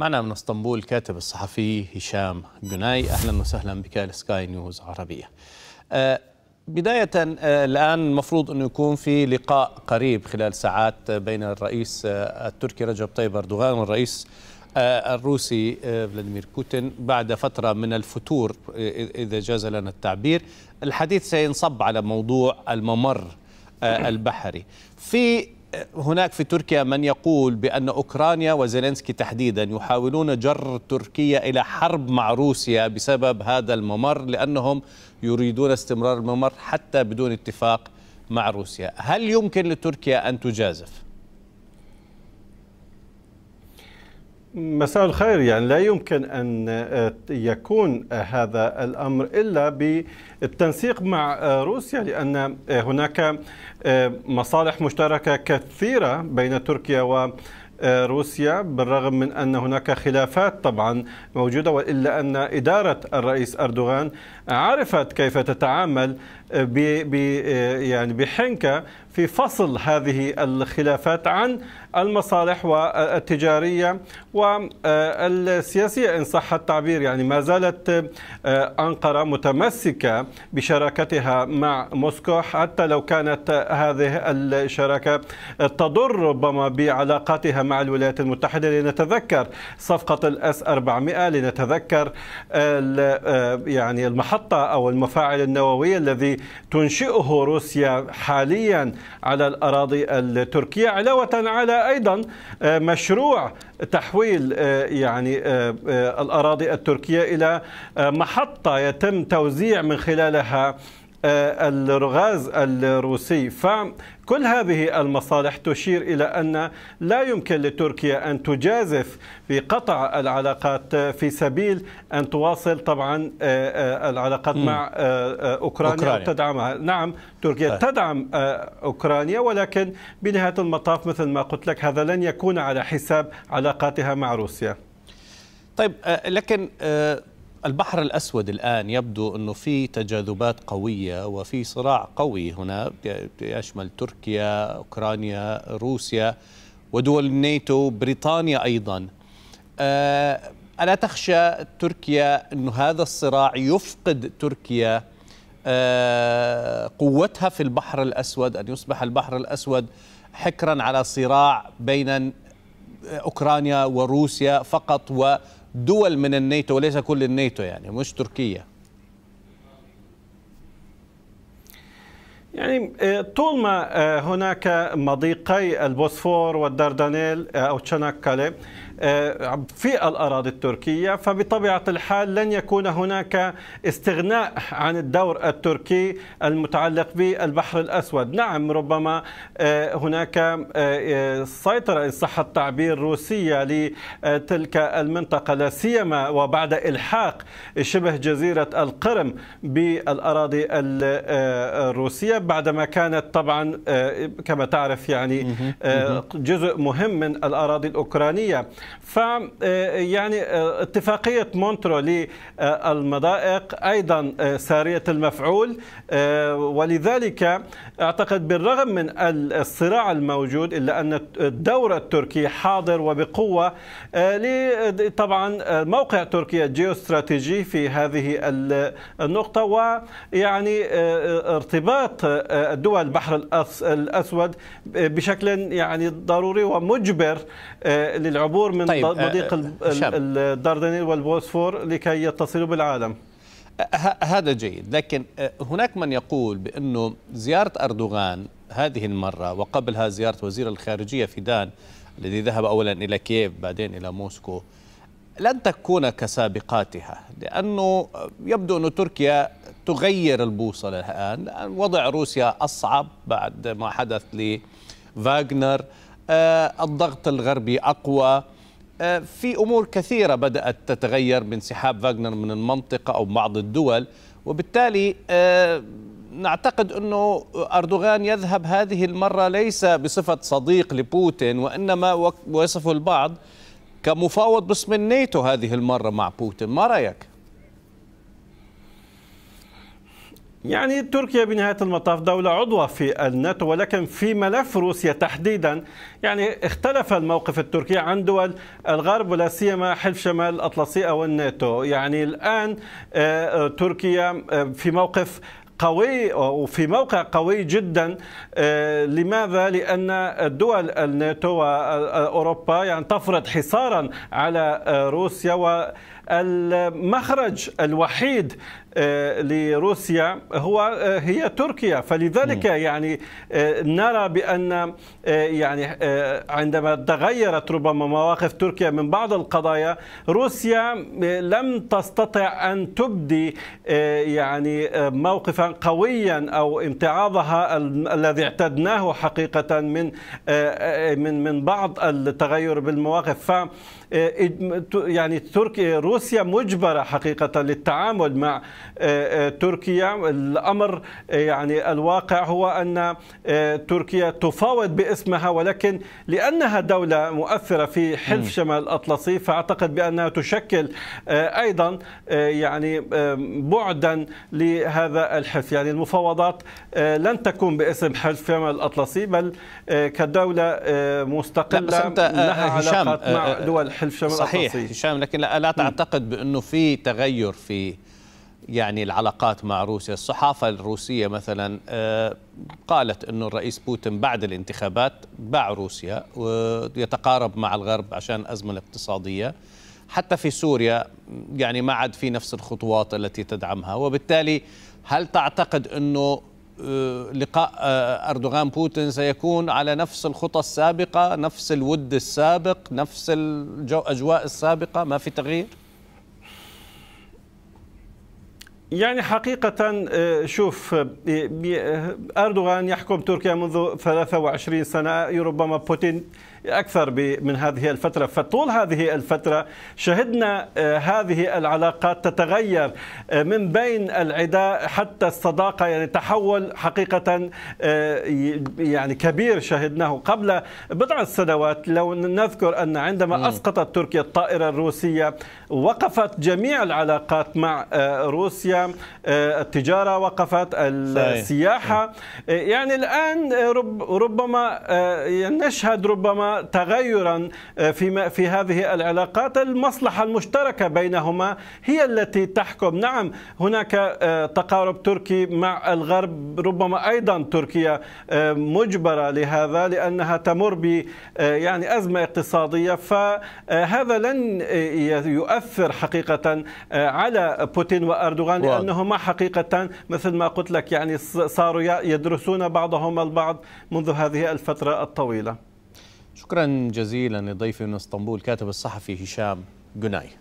معنا من اسطنبول كاتب الصحفي هشام جناي اهلا وسهلا بك لسكاي نيوز عربيه. آه، بداية آه، الآن المفروض أنه يكون في لقاء قريب خلال ساعات بين الرئيس آه، التركي رجب طيب أردوغان والرئيس الروسي فلاديمير بوتين بعد فترة من الفتور إذا جاز لنا التعبير الحديث سينصب على موضوع الممر البحري في هناك في تركيا من يقول بأن أوكرانيا وزيلينسكي تحديدا يحاولون جر تركيا إلى حرب مع روسيا بسبب هذا الممر لأنهم يريدون استمرار الممر حتى بدون اتفاق مع روسيا هل يمكن لتركيا أن تجازف؟ مساء الخير يعني لا يمكن أن آه، يكون آه، هذا الأمر إلا بالتنسيق مع آه، روسيا لأن هناك مصالح مشتركة كثيرة بين تركيا و روسيا بالرغم من أن هناك خلافات طبعا موجودة وإلا أن إدارة الرئيس أردوغان عرفت كيف تتعامل ب يعني بحنكة في فصل هذه الخلافات عن المصالح والتجارية والسياسية إن صح التعبير يعني ما زالت آه، أنقرة متمسكة بشراكتها مع موسكو حتى لو كانت هذه الشراكة تضر ربما بعلاقاتها مع الولايات المتحدة لنتذكر صفقة الاس 400 لنتذكر آه، يعني المحطة أو المفاعل النووي الذي تنشئه روسيا حاليا على الأراضي التركية علاوة على أيضا آه، مشروع تحويل آه، يعني آه، الأراضي التركية إلى محطة يتم توزيع من خلالها آه، الغاز الروسي فكل هذه المصالح تشير إلى أن لا يمكن لتركيا أن تجازف في قطع العلاقات آه، في سبيل أن تواصل طبعا آه، العلاقات مع أوكرانيا, أوكرانيا. تدعمها نعم تركيا طيب. أه. تدعم أوكرانيا ولكن بنهاية المطاف مثل ما قلت لك هذا لن يكون على حساب علاقاتها مع روسيا طيب لكن البحر الأسود الآن يبدو أنه في تجاذبات قوية وفي صراع قوي هنا يشمل تركيا أوكرانيا روسيا ودول الناتو بريطانيا أيضا آه، ألا تخشى تركيا أن هذا الصراع يفقد تركيا آه، قوتها في البحر الأسود أن يصبح البحر الأسود حكرا على صراع بين أوكرانيا وروسيا فقط و دول من الناتو وليس كل الناتو يعني مش تركيا يعني آه، طول ما آه، هناك مضيقي البوسفور والدردنيل آه، او تشاناكالي آه، في الأراضي التركية فبطبيعة الحال لن يكون هناك استغناء عن الدور التركي المتعلق بالبحر الأسود نعم ربما آه، هناك آه، سيطرة إن صح التعبير روسية لتلك المنطقة لا سيما وبعد إلحاق شبه جزيرة القرم بالأراضي الروسية بعدما كانت طبعا كما تعرف يعني جزء مهم من الأراضي الأوكرانية ف آه، يعني آه، اتفاقيه مونترو للمضائق آه، ايضا ساريه المفعول ولذلك اعتقد بالرغم من الصراع الموجود الا ان الدور التركي حاضر وبقوه طبعا موقع تركيا جيوستراتيجي في هذه النقطه ويعني ارتباط دول البحر الاسود بشكل يعني ضروري ومجبر للعبور من طيب مضيق آه، آه، الداردنيل والبوسفور لكي يتصلوا بالعالم آه، هذا جيد لكن هناك من يقول بأنه زيارة أردوغان هذه المرة وقبلها زيارة وزير الخارجية فيدان الذي ذهب أولا إلى كييف بعدين إلى موسكو لن تكون كسابقاتها لأنه يبدو أن تركيا تغير البوصلة الآن وضع روسيا أصعب بعد ما حدث لفاغنر الضغط الغربي أقوى آه، في امور كثيره بدات تتغير بانسحاب فاغنر من المنطقه او بعض الدول وبالتالي آه، نعتقد انه اردوغان يذهب هذه المره ليس بصفه صديق لبوتين وانما وصفه البعض كمفاوض باسم الناتو هذه المره مع بوتين ما رايك يعني تركيا بنهاية المطاف دولة عضوة في الناتو ولكن في ملف روسيا تحديدا يعني اختلف الموقف التركي عن دول الغرب ولا سيما حلف شمال الأطلسي أو الناتو يعني الآن آه، تركيا آه، في موقف قوي وفي موقع قوي جدا آه، لماذا؟ لأن الدول الناتو وأوروبا يعني تفرض حصارا على روسيا و المخرج الوحيد آه، لروسيا هو آه، هي تركيا فلذلك يعني آه، نرى بان يعني عندما تغيرت ربما مواقف تركيا من بعض القضايا روسيا لم تستطع ان تبدي يعني موقفا قويا او امتعاضها الذي اعتدناه حقيقه من من من بعض التغير بالمواقف ف إيه، يعني تركيا روسيا مجبرة حقيقة للتعامل مع إيه، إيه، تركيا الأمر يعني الواقع هو أن تركيا تفاوض باسمها ولكن لأنها دولة مؤثرة في حلف شمال الأطلسي فأعتقد بأنها تشكل أيضا يعني بعدا لهذا الحلف يعني المفاوضات لن تكون باسم حلف شمال الأطلسي بل كدولة مستقلة لها آه، آه، علاقات مع آه، دول حلف شمال صحيح الأطلسي. هشام لكن لا, لا تعتقد بأنه في تغير في يعني العلاقات مع روسيا الصحافة الروسية مثلا آه، قالت أنه الرئيس بوتين بعد الانتخابات باع روسيا ويتقارب مع الغرب عشان أزمة اقتصادية حتى في سوريا يعني ما عاد في نفس الخطوات التي تدعمها وبالتالي هل تعتقد أنه آه، لقاء آه، أردوغان بوتين سيكون على نفس الخطى السابقة نفس الود السابق نفس الأجواء السابقة ما في تغيير؟ يعني حقيقة آه، شوف أردوغان يحكم تركيا منذ 23 سنة ربما بوتين أكثر من هذه الفترة فطول هذه الفترة شهدنا آه، هذه العلاقات تتغير آه، من بين العداء حتى الصداقة يعني تحول حقيقة آه، يعني كبير شهدناه قبل بضع سنوات لو نذكر أن عندما أسقطت تركيا الطائرة الروسية وقفت جميع العلاقات مع روسيا التجارة وقفت السياحة يعني الآن ربما يعني نشهد ربما تغيرا آه، في في هذه العلاقات المصلحة المشتركة بينهما هي التي تحكم نعم هناك آه، تقارب تركي مع الغرب ربما أيضا تركيا آه، مجبرة لهذا لأنها تمر ب يعني أزمة اقتصادية فهذا لن يؤثر حقيقة على بوتين وأردوغان لأنهما حقيقة مثل ما قلت لك يعني صاروا يدرسون بعضهم البعض منذ هذه الفترة الطويلة شكرا جزيلا لضيفي من اسطنبول كاتب الصحفي هشام جناي